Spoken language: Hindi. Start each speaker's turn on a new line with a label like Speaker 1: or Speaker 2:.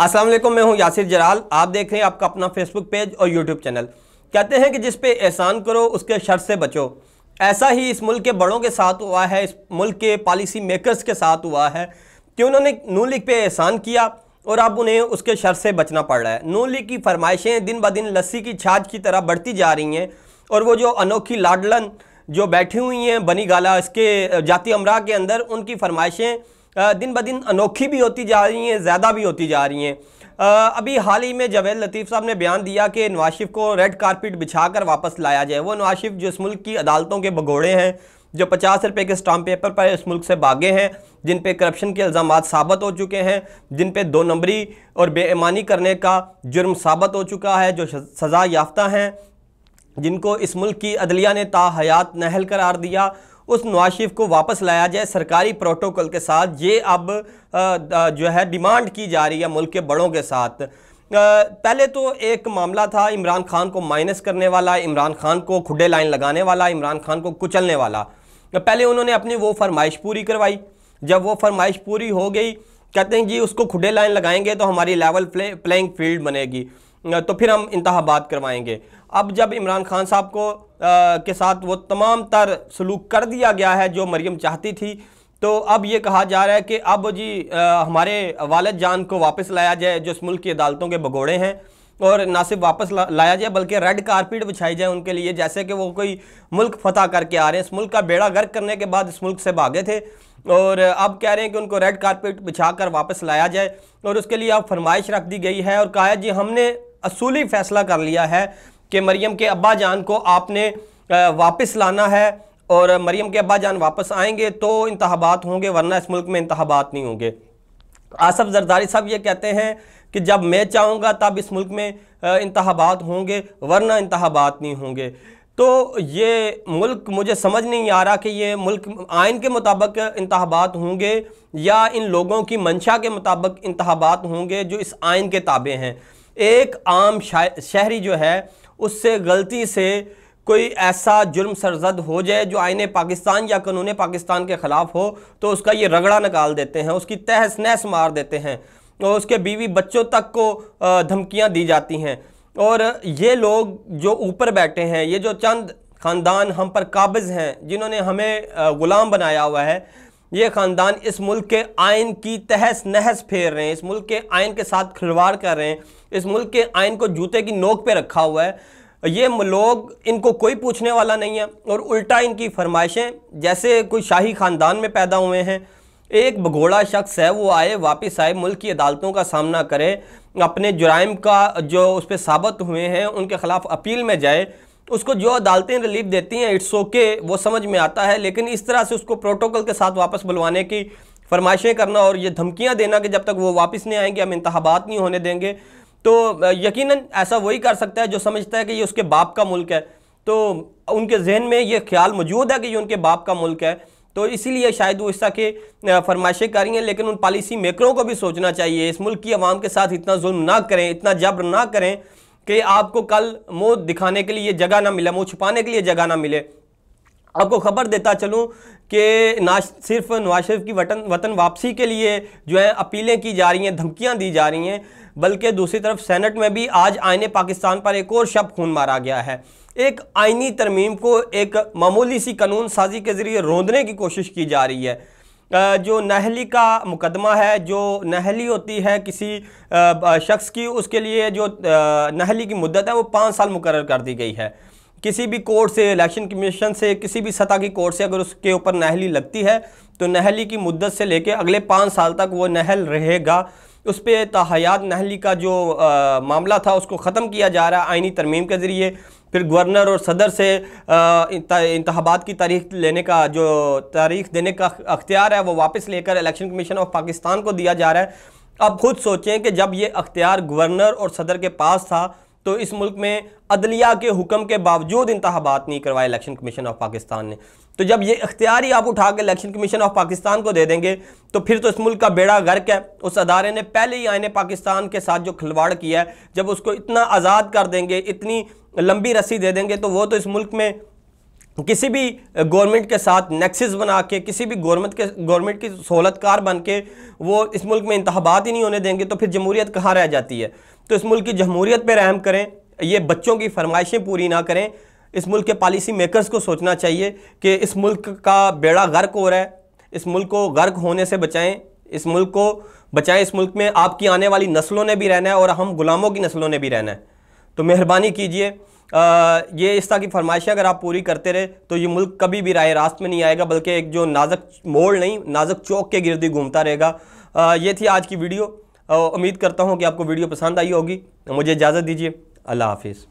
Speaker 1: असलम मैं हूं यासिर जलाल आप देख रहे हैं आपका अपना फेसबुक पेज और यूट्यूब चैनल कहते हैं कि जिस पे एहसान करो उसके शर से बचो ऐसा ही इस मुल्क के बड़ों के साथ हुआ है इस मुल्क के पॉलिसी मेकर्स के साथ हुआ है कि उन्होंने नू लीग पे एहसान किया और अब उन्हें उसके शर से बचना पड़ रहा है नू लीग की फरमाइशें दिन ब दिन लस्सी की छाछ की तरह बढ़ती जा रही हैं और वो जो अनोखी लाडलन जो बैठी हुई हैं बनी गाला इसके जाति अमरा के अंदर उनकी फरमाइशें दिन ब दिन अनोखी भी होती जा रही हैं ज़्यादा भी होती जा रही हैं अभी हाल ही में जवेद लतीफ़ साहब ने बयान दिया कि नवाशिफ को रेड कारपेट बिछाकर वापस लाया जाए वो नवाशिफ जो इस मुल्क की अदालतों के भगोड़े हैं जो पचास रुपये के स्टाम्प पेपर पर इस मुल्क से भागे हैं जिन पे करप्शन के इल्ज़ाम साबित हो चुके हैं जिन पे दो नंबरी और बेईमानी करने का जुर्म साबित हो चुका है जो सज़ा याफ्ता हैं जिनको इस मुल्क की अदलिया ने ताहयात नहल करार दिया उस नवाज शरीफ को वापस लाया जाए सरकारी प्रोटोकॉल के साथ ये अब जो है डिमांड की जा रही है मुल्क के बड़ों के साथ पहले तो एक मामला था इमरान खान को माइनस करने वाला इमरान खान को खुडे लाइन लगाने वाला इमरान खान को कुचलने वाला पहले उन्होंने अपनी वो फरमाइश पूरी करवाई जब वो फरमाइश पूरी हो गई कहते हैं जी उसको खुडे लाइन लगाएंगे तो हमारी लेवल प्ले प्लेइंग फील्ड बनेगी तो फिर हम इंतहाबाद करवाएंगे अब जब इमरान खान साहब को आ, के साथ वो तमाम तर सलूक कर दिया गया है जो मरियम चाहती थी तो अब ये कहा जा रहा है कि अब जी आ, हमारे वालद जान को वापस लाया जाए जो इस मुल्क की अदालतों के भगोड़े हैं और ना सिर्फ वापस ला, लाया जाए बल्कि रेड कारपेट बिछाई जाए उनके लिए जैसे कि वो कोई मुल्क फतह करके आ रहे हैं इस मुल्क का बेड़ा गर्क करने के बाद इस मुल्क से भागे थे और अब कह रहे हैं कि उनको रेड कारपेट बिछा कर वापस लाया जाए और उसके लिए अब फरमाइश रख दी गई है और कहा है जी हमने असूली फैसला कर लिया है कि मरियम के अब्बा जान को आपने वापस लाना है और मरियम के अब्बा जान वापस आएंगे तो इंतबात होंगे वरना इस मुल्क में इंतबात नहीं होंगे आसफ़ जरदारी साहब ये कहते हैं कि जब मैं चाहूँगा तब इस मुल्क में इंतबात होंगे वरना इंतबात नहीं होंगे तो ये मुल्क मुझे समझ नहीं आ रहा कि ये मुल्क आयन के मुताबिक इंतबात होंगे या इन लोगों की मंशा के मुताबिक इंतबात होंगे जो इस आयन के ताबे हैं एक आम शहरी जो है उससे गलती से कोई ऐसा जुर्म सरजद हो जाए जो आईने पाकिस्तान या कानून पाकिस्तान के ख़िलाफ़ हो तो उसका ये रगड़ा निकाल देते हैं उसकी तहस नहस मार देते हैं और उसके बीवी बच्चों तक को धमकियाँ दी जाती हैं और ये लोग जो ऊपर बैठे हैं ये जो चंद ख़ानदान हम पर काबज़ हैं जिन्होंने हमें ग़ुलाम बनाया हुआ है ये ख़ानदान इस मुल्क के आयन की तहस नहस फेर रहे हैं इस मुल्क के आयन के साथ खिलवाड़ कर रहे हैं इस मुल्क के आयन को जूते की नोक पे रखा हुआ है ये लोग इनको कोई पूछने वाला नहीं है और उल्टा इनकी फरमाइशें जैसे कोई शाही ख़ानदान में पैदा हुए हैं एक भगोड़ा शख्स है वो आए वापस आए मुल्क की अदालतों का सामना करे अपने जुराइम का जो उस पर साबित हुए हैं उनके ख़िलाफ़ अपील में जाए उसको जो अदालतें रिलीफ देती हैं इट्स ओके वो समझ में आता है लेकिन इस तरह से उसको प्रोटोकॉल के साथ वापस बुलवाने की फरमाइशें करना और ये धमकियाँ देना कि जब तक वो वापस नहीं आएंगे हम इंतबात नहीं होने देंगे तो यकीनन ऐसा वही कर सकता है जो समझता है कि ये उसके बाप का मुल्क है तो उनके जहन में ये ख्याल मौजूद है कि ये उनके बाप का मुल्क है तो इसीलिए शायद वो इस तरह के फरमाइशें कर रही हैं लेकिन उन पॉलिसी मेकरों को भी सोचना चाहिए इस मुल्क की आवाम के साथ इतना जुल्म ना करें इतना जब्र ना करें कि आपको कल मुंह दिखाने के लिए जगह ना मिले मुंह छुपाने के लिए जगह ना मिले आपको खबर देता चलूं कि ना सिर्फ नवाज शरीफ की वतन वतन वापसी के लिए जो है अपीलें की जा रही हैं धमकियां दी जा रही हैं बल्कि दूसरी तरफ सेनेट में भी आज आईने पाकिस्तान पर एक और शब खून मारा गया है एक आइनी तरमीम को एक मामूली सी कानून साजी के ज़रिए रोंदने की कोशिश की जा रही है जो नहली का मुकदमा है जो नहली होती है किसी शख्स की उसके लिए जो नहली की मुद्दत है वो पाँच साल मुकर कर दी गई है किसी भी कोर्ट से इलेक्शन कमीशन से किसी भी सतह की कोर्ट से अगर उसके ऊपर नहली लगती है तो नहली की मुद्दत से लेके अगले पाँच साल तक वो नहल रहेगा उस पर तहयात नहली का जो आ, मामला था उसको ख़त्म किया जा रहा है आइनी तरमीम के ज़रिए फिर गवर्नर और सदर से इंतबात की तारीख लेने का जो तारीख देने का अख्तियार है वो वापस लेकर इलेक्शन कमीशन ऑफ पाकिस्तान को दिया जा रहा है अब खुद सोचें कि जब ये अख्तियार गवर्नर और सदर के पास था तो इस मुल्क में अदलिया के हुक्म के बावजूद इंतबात नहीं करवाए इलेक्शन कमीशन ऑफ पाकिस्तान ने तो जब ये इख्तियार ही आप उठा के इलेक्शन कमीशन ऑफ पाकिस्तान को दे देंगे तो फिर तो इस मुल्क का बेड़ा गर्क है उस अदारे ने पहले ही आयने पाकिस्तान के साथ जो खिलवाड़ किया है जब उसको इतना आज़ाद कर देंगे इतनी लंबी रस्सी दे देंगे तो वो तो इस मुल्क में किसी भी गवर्नमेंट के साथ नेक्सिस बना के किसी भी गवर्नमेंट के गवर्नमेंट की सहूलतकार बन के वो इस मुल्क में इंतबात ही नहीं होने देंगे तो फिर जमहूरियत कहाँ रह जाती है तो इस मुल्क की जमहूरियत पर रहम करें ये बच्चों की फरमाइशें पूरी ना करें इस मुल्क के पॉलिसी मेकर्स को सोचना चाहिए कि इस मुल्क का बेड़ा गर्क हो रहा है इस मुल्क को गर्क होने से बचाएँ इस मुल्क को बचाएँ इस मुल्क में आपकी आने वाली नस्लों ने भी रहना है और हम गुलामों की नस्लों ने भी रहना है तो मेहरबानी कीजिए ये इस तरह की फरमाइशें अगर आप पूरी करते रहे तो ये मुल्क कभी भी राय रास्त में नहीं आएगा बल्कि एक जो नाजक मोड़ नहीं नाजक चौक के गिरदी घूमता रहेगा ये थी आज की वीडियो उम्मीद करता हूँ कि आपको वीडियो पसंद आई होगी मुझे इजाज़त दीजिए अल्लाह हाफिज़